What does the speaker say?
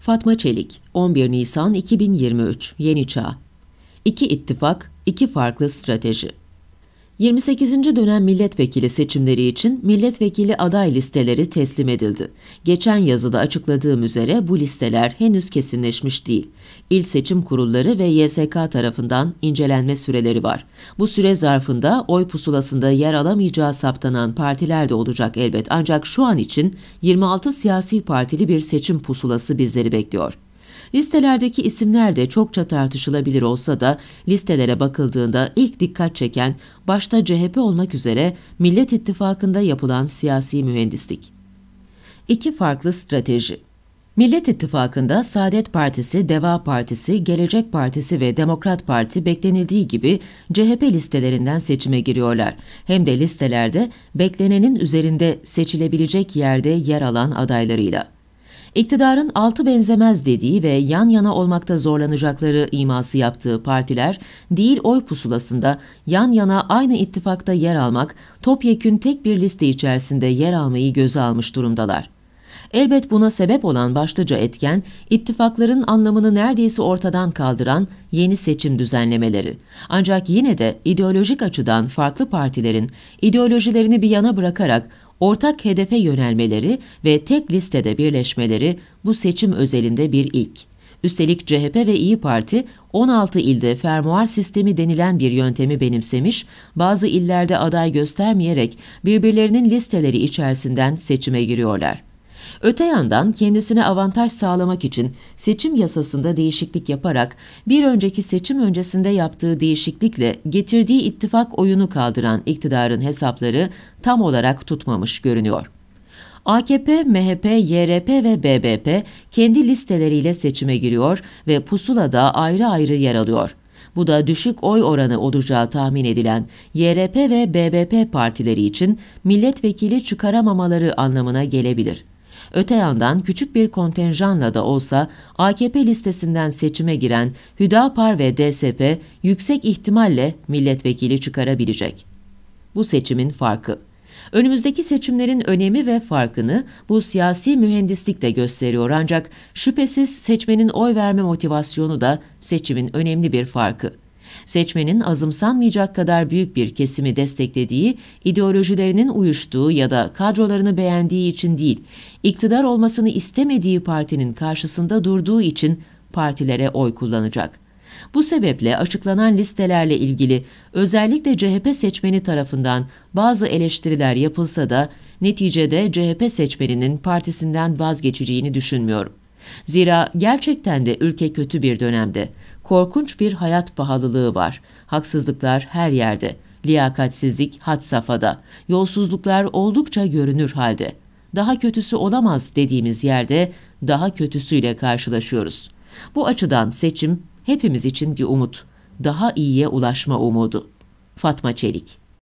Fatma Çelik, 11 Nisan 2023, Yeni Çağ. İki ittifak, iki farklı strateji. 28. dönem milletvekili seçimleri için milletvekili aday listeleri teslim edildi. Geçen yazıda açıkladığım üzere bu listeler henüz kesinleşmiş değil. İl seçim kurulları ve YSK tarafından incelenme süreleri var. Bu süre zarfında oy pusulasında yer alamayacağı saptanan partiler de olacak elbet ancak şu an için 26 siyasi partili bir seçim pusulası bizleri bekliyor. Listelerdeki isimler de çokça tartışılabilir olsa da listelere bakıldığında ilk dikkat çeken başta CHP olmak üzere Millet İttifakı'nda yapılan siyasi mühendislik. İki farklı strateji Millet İttifakı'nda Saadet Partisi, Deva Partisi, Gelecek Partisi ve Demokrat Parti beklenildiği gibi CHP listelerinden seçime giriyorlar. Hem de listelerde beklenenin üzerinde seçilebilecek yerde yer alan adaylarıyla iktidarın altı benzemez dediği ve yan yana olmakta zorlanacakları iması yaptığı partiler değil oy pusulasında yan yana aynı ittifakta yer almak, topyekün tek bir liste içerisinde yer almayı göze almış durumdalar. Elbet buna sebep olan başlıca etken, ittifakların anlamını neredeyse ortadan kaldıran yeni seçim düzenlemeleri. Ancak yine de ideolojik açıdan farklı partilerin ideolojilerini bir yana bırakarak ortak hedefe yönelmeleri ve tek listede birleşmeleri bu seçim özelinde bir ilk. Üstelik CHP ve İyi Parti 16 ilde fermuar sistemi denilen bir yöntemi benimsemiş, bazı illerde aday göstermeyerek birbirlerinin listeleri içerisinden seçime giriyorlar. Öte yandan kendisine avantaj sağlamak için seçim yasasında değişiklik yaparak bir önceki seçim öncesinde yaptığı değişiklikle getirdiği ittifak oyunu kaldıran iktidarın hesapları tam olarak tutmamış görünüyor. AKP, MHP, YRP ve BBP kendi listeleriyle seçime giriyor ve pusulada ayrı ayrı yer alıyor. Bu da düşük oy oranı olacağı tahmin edilen YRP ve BBP partileri için milletvekili çıkaramamaları anlamına gelebilir. Öte yandan küçük bir kontenjanla da olsa AKP listesinden seçime giren Hüdapar ve DSP yüksek ihtimalle milletvekili çıkarabilecek. Bu seçimin farkı. Önümüzdeki seçimlerin önemi ve farkını bu siyasi mühendislik de gösteriyor ancak şüphesiz seçmenin oy verme motivasyonu da seçimin önemli bir farkı seçmenin azımsanmayacak kadar büyük bir kesimi desteklediği, ideolojilerinin uyuştuğu ya da kadrolarını beğendiği için değil, iktidar olmasını istemediği partinin karşısında durduğu için partilere oy kullanacak. Bu sebeple açıklanan listelerle ilgili özellikle CHP seçmeni tarafından bazı eleştiriler yapılsa da neticede CHP seçmeninin partisinden vazgeçeceğini düşünmüyorum. Zira gerçekten de ülke kötü bir dönemde. Korkunç bir hayat pahalılığı var. Haksızlıklar her yerde. Liyakatsizlik had safhada. Yolsuzluklar oldukça görünür halde. Daha kötüsü olamaz dediğimiz yerde daha kötüsüyle karşılaşıyoruz. Bu açıdan seçim hepimiz için bir umut. Daha iyiye ulaşma umudu. Fatma Çelik